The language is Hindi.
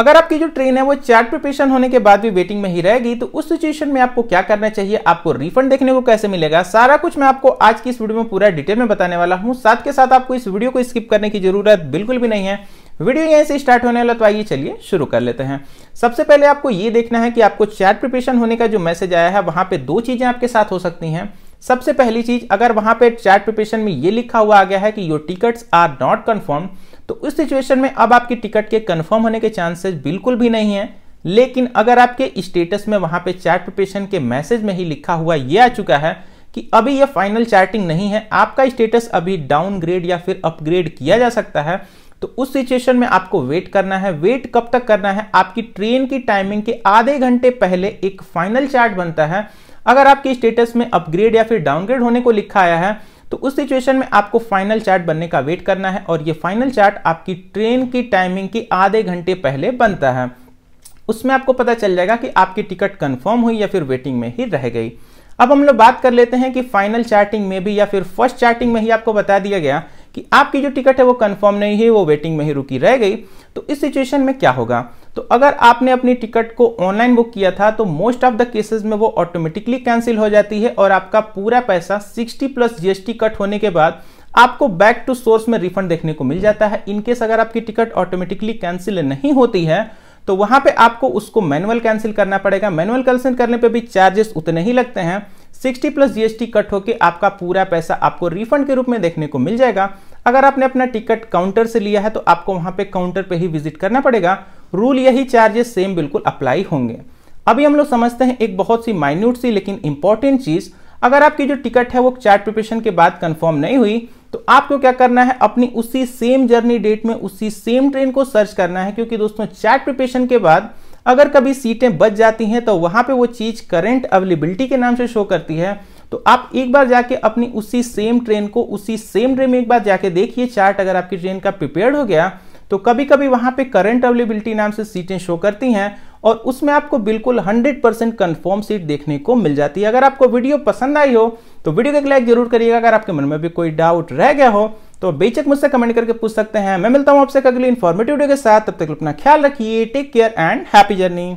अगर आपकी जो ट्रेन है वो चार्ट प्रिपरेशन होने के बाद भी वेटिंग में ही रहेगी तो उस सिचुएशन में आपको क्या करना चाहिए आपको रिफंड देखने को कैसे मिलेगा सारा कुछ मैं आपको आज की इस वीडियो में पूरा डिटेल में बताने वाला हूँ साथ के साथ आपको इस वीडियो को स्किप करने की जरूरत बिल्कुल भी नहीं है वीडियो यहीं से स्टार्ट होने वाला तो आइए चलिए शुरू कर लेते हैं सबसे पहले आपको ये देखना है कि आपको चैट प्रिपरेशन होने का जो मैसेज आया है वहां पे दो चीज़ें आपके साथ हो सकती हैं सबसे पहली चीज़ अगर वहां पे चैट प्रिपरेशन में ये लिखा हुआ आ गया है कि your tickets are not confirm तो उस सिचुएशन में अब आपकी टिकट के कंफर्म होने के चांसेस बिल्कुल भी नहीं है लेकिन अगर आपके स्टेटस में वहां पे चैट प्रिपरेशन के मैसेज में ही लिखा हुआ ये आ चुका है कि अभी ये फाइनल चैटिंग नहीं है आपका स्टेटस अभी डाउनग्रेड या फिर अपग्रेड किया जा सकता है तो उस सिचुएशन में आपको वेट करना है वेट कब तक करना है आपकी ट्रेन की टाइमिंग के आधे घंटे पहले एक फाइनल चार्ट बनता है अगर आपके स्टेटस में अपग्रेड या फिर डाउनग्रेड होने को लिखा आया है तो उस सिचुएशन में आपको फाइनल चार्ट बनने का वेट करना है और ये फाइनल चार्ट आपकी ट्रेन की टाइमिंग के आधे घंटे पहले बनता है उसमें आपको पता चल जाएगा कि आपकी टिकट कन्फर्म हुई या फिर वेटिंग में ही रह गई अब हम लोग बात कर लेते हैं कि फाइनल चार्टिंग में भी या फिर फर्स्ट चार्टिंग में ही आपको बता दिया गया कि आपकी जो टिकट है वो कंफर्म नहीं है वो वेटिंग में ही रुकी रह गई तो इस सिचुएशन में क्या होगा तो अगर आपने अपनी टिकट को ऑनलाइन बुक किया था तो मोस्ट ऑफ द केसेस में वो ऑटोमेटिकली कैंसिल हो जाती है और आपका पूरा पैसा 60 प्लस जीएसटी कट होने के बाद आपको बैक टू सोर्स में रिफंड देखने को मिल जाता है इनकेस अगर आपकी टिकट ऑटोमेटिकली कैंसिल नहीं होती है तो वहां पे आपको उसको मैनुअल कैंसिल करना पड़ेगा मैनुअल कैंसिल करने पे भी चार्जेस उतने ही लगते हैं 60 प्लस जीएसटी कट होकर आपका पूरा पैसा आपको रिफंड के रूप में देखने को मिल जाएगा अगर आपने अपना टिकट काउंटर से लिया है तो आपको वहां पे काउंटर पे ही विजिट करना पड़ेगा रूल यही चार्जेस सेम बिल्कुल अप्लाई होंगे अभी हम लोग समझते हैं एक बहुत सी माइन्यूट सी लेकिन इंपॉर्टेंट चीज़ अगर आपकी जो टिकट है वो चार्ट प्रिपरेशन के बाद कंफर्म नहीं हुई तो आपको क्या करना है अपनी उसी सेम जर्नी डेट में उसी सेम ट्रेन को सर्च करना है क्योंकि दोस्तों चार्ट प्रिपरेशन के बाद अगर कभी सीटें बच जाती हैं तो वहां पे वो चीज़ करंट अवेलेबिलिटी के नाम से शो करती है तो आप एक बार जाके अपनी उसी सेम ट्रेन को उसी सेम ट्रेन में एक बार जाके देखिए चार्ट अगर आपकी ट्रेन का प्रिपेयर हो गया तो कभी कभी वहां पे करंट अवेलेबिलिटी नाम से सीटें शो करती हैं और उसमें आपको बिल्कुल 100 परसेंट कन्फर्म सीट देखने को मिल जाती है अगर आपको वीडियो पसंद आई हो तो वीडियो को लाइक जरूर करिएगा अगर आपके मन में भी कोई डाउट रह गया हो तो बेचक मुझसे कमेंट करके पूछ सकते हैं मैं मिलता हूं आपसे अगली इन्फॉर्मेटिव वीडियो के साथ तब तक अपना ख्याल रखिए take care and happy journey